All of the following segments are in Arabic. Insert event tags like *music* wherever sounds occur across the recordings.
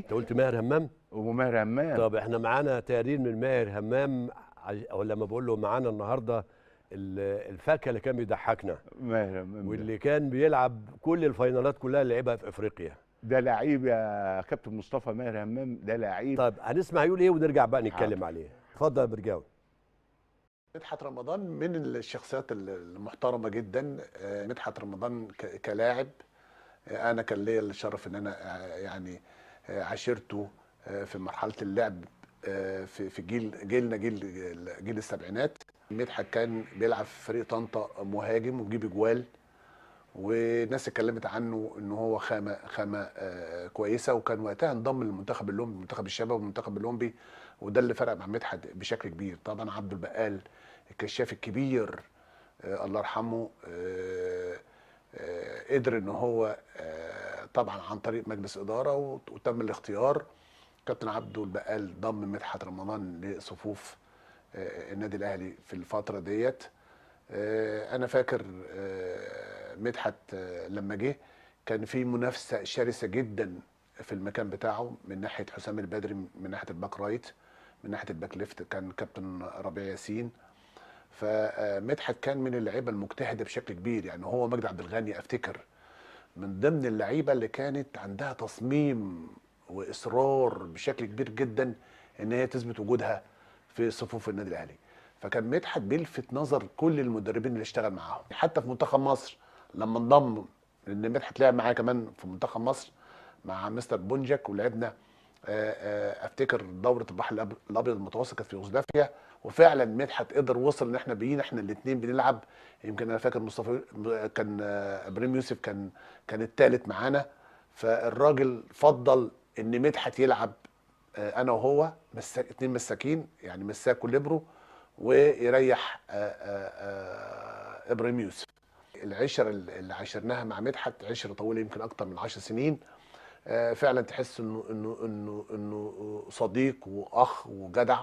انت قلت ماهر همام وماهر همام طب احنا معانا تقرير من ماهر همام او لما بقول له معانا النهارده الفاكهه اللي كان بيضحكنا ماهر همام واللي كان بيلعب كل الفاينالات كلها اللي لعبها في افريقيا ده لعيب يا كابتن مصطفى ماهر همام ده لعيب طب هنسمع يقول ايه ونرجع بقى نتكلم عليه اتفضل يا برجاوي مدحت رمضان من الشخصيات المحترمه جدا آه، مدحت رمضان كلاعب آه، انا كان ليا الشرف ان انا آه، يعني عشيرته آه، في مرحله اللعب آه، في في جيل جيلنا جيل جيل السبعينات مدحت كان بيلعب في فريق طنطا مهاجم وبيجيب اجوال والناس اتكلمت عنه ان هو خامه خامه آه، كويسه وكان وقتها انضم للمنتخب الاولمبي المنتخب الشباب والمنتخب الاولمبي وده اللي فرق مع مدحت بشكل كبير طبعا عبد البقال الكشاف الكبير الله يرحمه قدر ان هو طبعا عن طريق مجلس اداره وتم الاختيار كابتن عبده البقال ضم مدحت رمضان لصفوف آه، النادي الاهلي في الفتره ديت آه، انا فاكر آه، مدحت لما جه كان في منافسه شرسه جدا في المكان بتاعه من ناحيه حسام البدري من ناحيه الباك رايت من ناحيه الباك ليفت كان كابتن ربيع ياسين فمدحت كان من اللعيبه المجتهده بشكل كبير يعني هو مجدي عبد الغني افتكر من ضمن اللعيبه اللي كانت عندها تصميم واصرار بشكل كبير جدا ان هي تثبت وجودها في صفوف النادي الاهلي فكان مدحت بيلفت نظر كل المدربين اللي اشتغل معاهم حتى في منتخب مصر لما انضم لان مدحت لعب معايا كمان في منتخب مصر مع مستر بونجاك ولعبنا آه، آه، افتكر دوره البحر الابيض المتوسط كانت في يوغوسلافيا وفعلا مدحت قدر وصل ان احنا بقينا احنا الاثنين بنلعب يمكن انا فاكر مصطفى كان آه، ابراهيم يوسف كان كان الثالث معانا فالراجل فضل ان مدحت يلعب انا وهو اثنين مساكين يعني مساك وليبرو ويريح ابراهيم يوسف العشره اللي عاشرناها مع مدحت عشره طويله يمكن اكتر من 10 سنين آه، فعلا تحس انه انه انه انه صديق واخ وجدع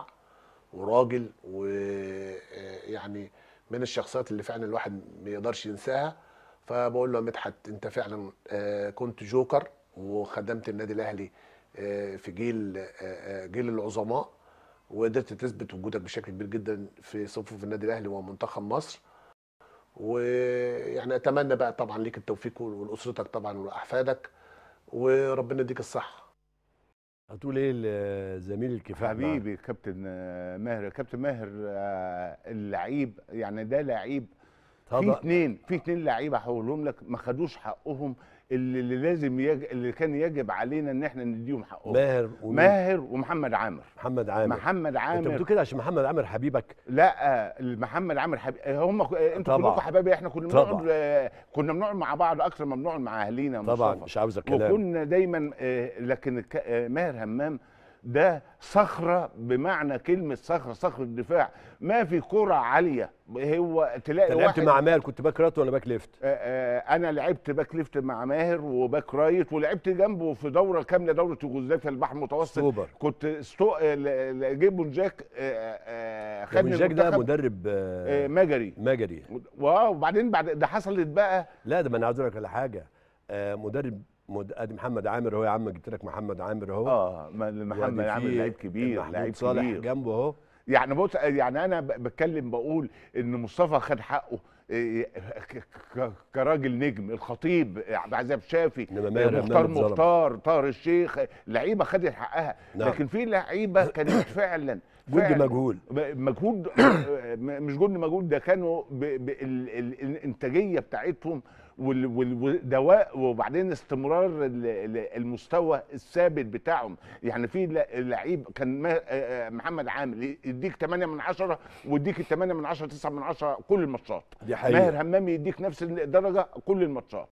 وراجل ويعني آه، من الشخصيات اللي فعلا الواحد ما يقدرش ينساها فبقول له يا مدحت انت فعلا آه، كنت جوكر وخدمت النادي الاهلي في جيل جيل العظماء وقدرت تثبت وجودك بشكل كبير جدا في صفوف النادي الاهلي ومنتخب مصر ويعني اتمنى بقى طبعا ليك التوفيق ولاسرتك طبعا ولاحفادك وربنا يديك الصحه هتقول ايه لزميل الكفاح حبيبي كابتن ماهر كابتن ماهر آه، اللعيب يعني ده لعيب في اثنين في اثنين لعيبه هقولهم لك ما خدوش حقهم اللي, اللي لازم يج... اللي كان يجب علينا ان احنا نديهم حقهم ماهر ومين؟ ماهر ومحمد عامر محمد عامر محمد عامر انت بتقول كده عشان محمد عامر حبيبك لا محمد عامر حبيب هم انتوا كلكم حبايبي احنا كنا بنقعد آه، كنا بنقعد مع بعض اكثر ما بنقعد مع اهالينا طبعا مش عاوز الكلام وكنا دايما آه، لكن آه، ماهر همام ده صخره بمعنى كلمه صخره صخره دفاع ما في كره عاليه هو تلاقي واحد لعبت مع ماهر كنت باك رايت ولا باك ليفت؟ آه، آه، انا لعبت باك ليفت مع ماهر وباك رايت ولعبت جنبه في دوره كامله دوره يوغوسلافيا البحر المتوسط سوبر. كنت ستو آه، جيب بونجاك خدني جاك ده مدرب مجري مجري واه وبعدين بعد ده حصلت بقى لا ده ما انا عايز اقول لك على حاجه مدرب ادي محمد عامر اهو يا عم جبت لك محمد عامر اهو اه يعني محمد عامر لعيب كبير لعيب صالح كبير. جنبه اهو يعني بص يعني انا بتكلم بقول ان مصطفى خد حقه إيه، كراجل نجم الخطيب عبد عزاب شافي إيه، مختار مختار طاهر الشيخ لعيبه خدت حقها نعم. لكن في لعيبه كانت *coughs* فعلا جهد مجهول مجهود *coughs* مش جهد مجهول ده كانوا الانتاجيه بتاعتهم والدواء وبعدين استمرار المستوى الثابت بتاعهم يعني في لعيب كان محمد عامل يديك 8 من 10 ويديك 8 من 10 9 من 10 كل الماتشات ماهر همام يديك نفس الدرجه كل الماتشات